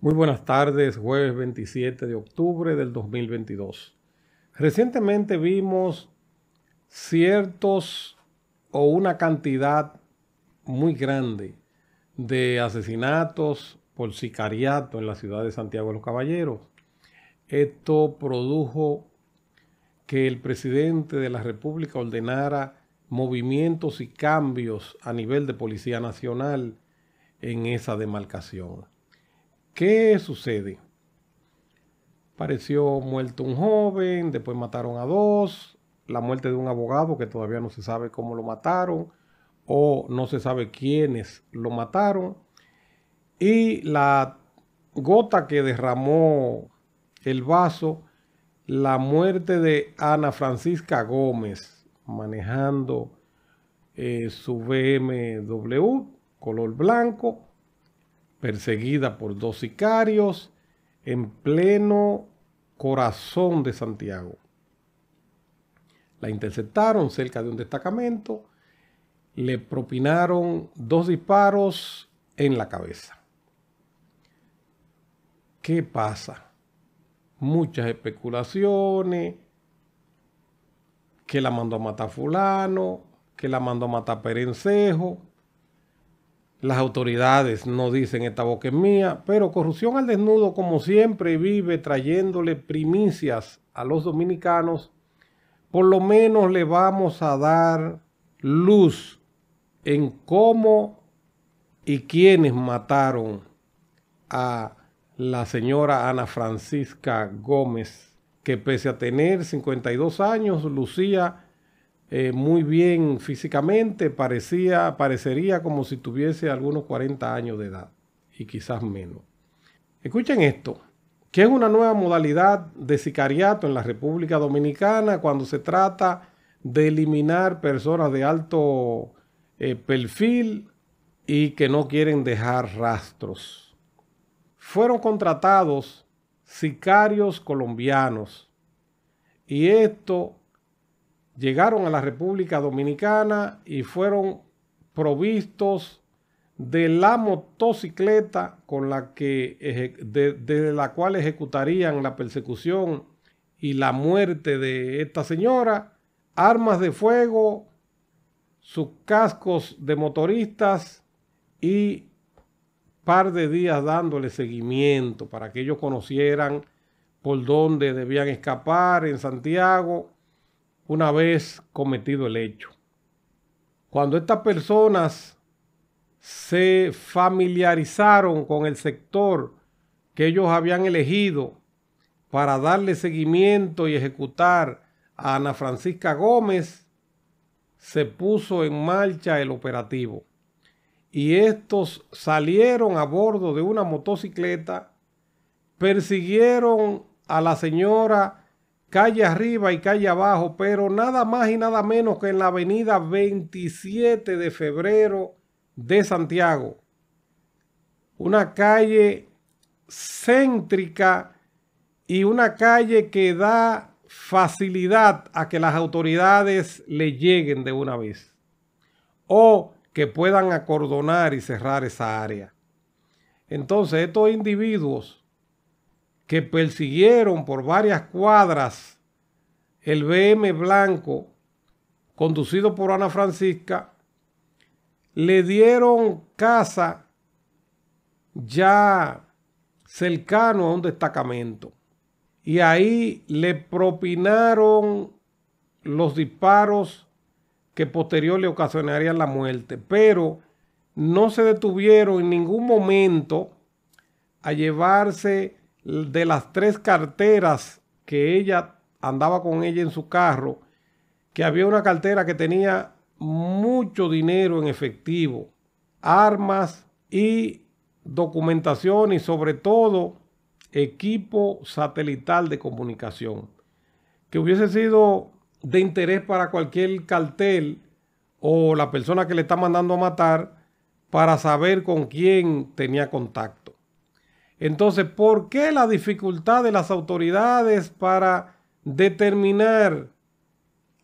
Muy buenas tardes, jueves 27 de octubre del 2022. Recientemente vimos ciertos o una cantidad muy grande de asesinatos por sicariato en la ciudad de Santiago de los Caballeros. Esto produjo que el presidente de la República ordenara movimientos y cambios a nivel de Policía Nacional en esa demarcación. ¿Qué sucede? Pareció muerto un joven, después mataron a dos, la muerte de un abogado que todavía no se sabe cómo lo mataron o no se sabe quiénes lo mataron. Y la gota que derramó el vaso, la muerte de Ana Francisca Gómez manejando eh, su BMW color blanco perseguida por dos sicarios en pleno corazón de Santiago. La interceptaron cerca de un destacamento, le propinaron dos disparos en la cabeza. ¿Qué pasa? Muchas especulaciones, que la mandó a matar fulano, que la mandó a matar Perencejo, las autoridades no dicen esta boca mía, pero corrupción al desnudo como siempre vive trayéndole primicias a los dominicanos. Por lo menos le vamos a dar luz en cómo y quiénes mataron a la señora Ana Francisca Gómez, que pese a tener 52 años, lucía eh, muy bien físicamente, parecía, parecería como si tuviese algunos 40 años de edad y quizás menos. Escuchen esto, que es una nueva modalidad de sicariato en la República Dominicana cuando se trata de eliminar personas de alto eh, perfil y que no quieren dejar rastros. Fueron contratados sicarios colombianos y esto llegaron a la República Dominicana y fueron provistos de la motocicleta con la que de, la cual ejecutarían la persecución y la muerte de esta señora, armas de fuego, sus cascos de motoristas y par de días dándole seguimiento para que ellos conocieran por dónde debían escapar en Santiago una vez cometido el hecho. Cuando estas personas se familiarizaron con el sector que ellos habían elegido para darle seguimiento y ejecutar a Ana Francisca Gómez, se puso en marcha el operativo. Y estos salieron a bordo de una motocicleta, persiguieron a la señora calle arriba y calle abajo, pero nada más y nada menos que en la avenida 27 de febrero de Santiago. Una calle céntrica y una calle que da facilidad a que las autoridades le lleguen de una vez o que puedan acordonar y cerrar esa área. Entonces, estos individuos que persiguieron por varias cuadras el BM blanco conducido por Ana Francisca, le dieron casa ya cercano a un destacamento. Y ahí le propinaron los disparos que posterior le ocasionarían la muerte. Pero no se detuvieron en ningún momento a llevarse de las tres carteras que ella andaba con ella en su carro, que había una cartera que tenía mucho dinero en efectivo, armas y documentación y sobre todo equipo satelital de comunicación, que hubiese sido de interés para cualquier cartel o la persona que le está mandando a matar para saber con quién tenía contacto. Entonces, ¿por qué la dificultad de las autoridades para determinar,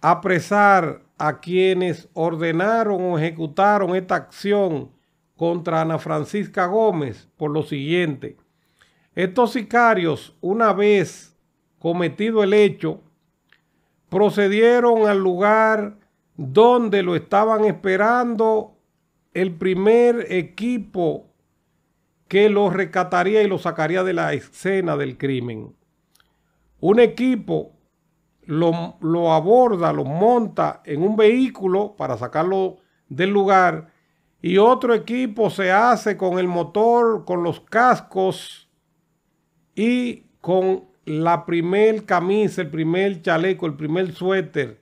apresar a quienes ordenaron o ejecutaron esta acción contra Ana Francisca Gómez por lo siguiente? Estos sicarios, una vez cometido el hecho, procedieron al lugar donde lo estaban esperando el primer equipo que lo rescataría y lo sacaría de la escena del crimen. Un equipo lo, lo aborda, lo monta en un vehículo para sacarlo del lugar y otro equipo se hace con el motor, con los cascos y con la primer camisa, el primer chaleco, el primer suéter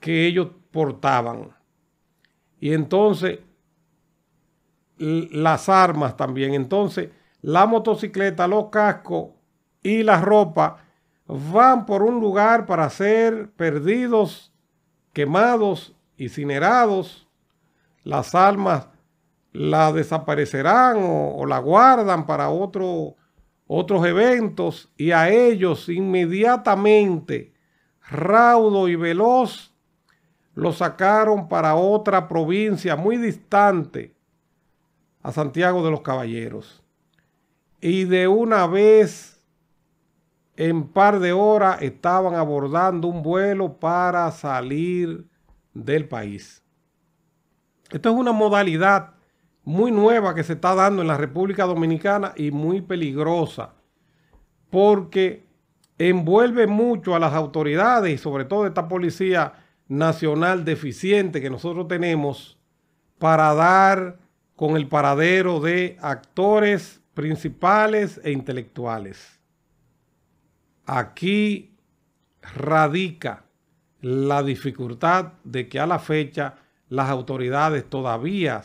que ellos portaban. Y entonces las armas también. Entonces, la motocicleta, los cascos y la ropa van por un lugar para ser perdidos, quemados, y incinerados. Las armas las desaparecerán o, la guardan para otros otros eventos y a ellos inmediatamente, raudo y veloz, lo sacaron para otra provincia muy distante a Santiago de los Caballeros. Y de una vez, en par de horas, estaban abordando un vuelo para salir del país. Esto es una modalidad muy nueva que se está dando en la República Dominicana y muy peligrosa, porque envuelve mucho a las autoridades y sobre todo esta policía nacional deficiente que nosotros tenemos para dar con el paradero de actores principales e intelectuales. Aquí radica la dificultad de que a la fecha las autoridades todavía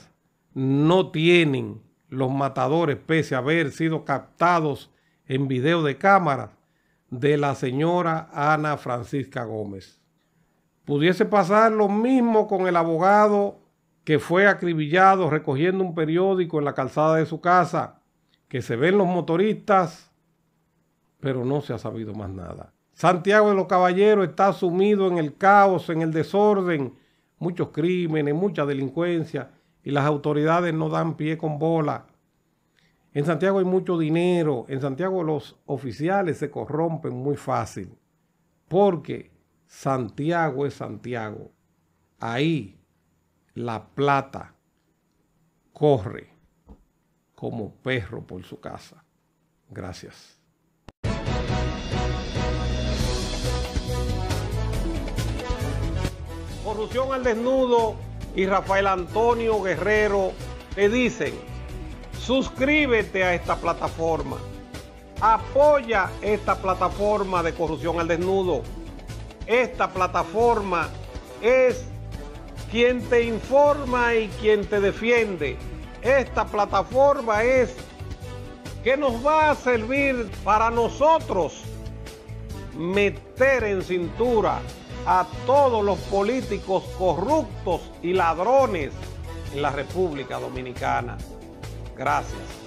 no tienen los matadores, pese a haber sido captados en video de cámara de la señora Ana Francisca Gómez. Pudiese pasar lo mismo con el abogado que fue acribillado recogiendo un periódico en la calzada de su casa, que se ven los motoristas, pero no se ha sabido más nada. Santiago de los Caballeros está sumido en el caos, en el desorden, muchos crímenes, mucha delincuencia, y las autoridades no dan pie con bola. En Santiago hay mucho dinero, en Santiago los oficiales se corrompen muy fácil, porque Santiago es Santiago. Ahí la plata corre como perro por su casa. Gracias. Corrupción al desnudo y Rafael Antonio Guerrero te dicen, suscríbete a esta plataforma, apoya esta plataforma de Corrupción al desnudo. Esta plataforma es quien te informa y quien te defiende. Esta plataforma es que nos va a servir para nosotros meter en cintura a todos los políticos corruptos y ladrones en la República Dominicana. Gracias.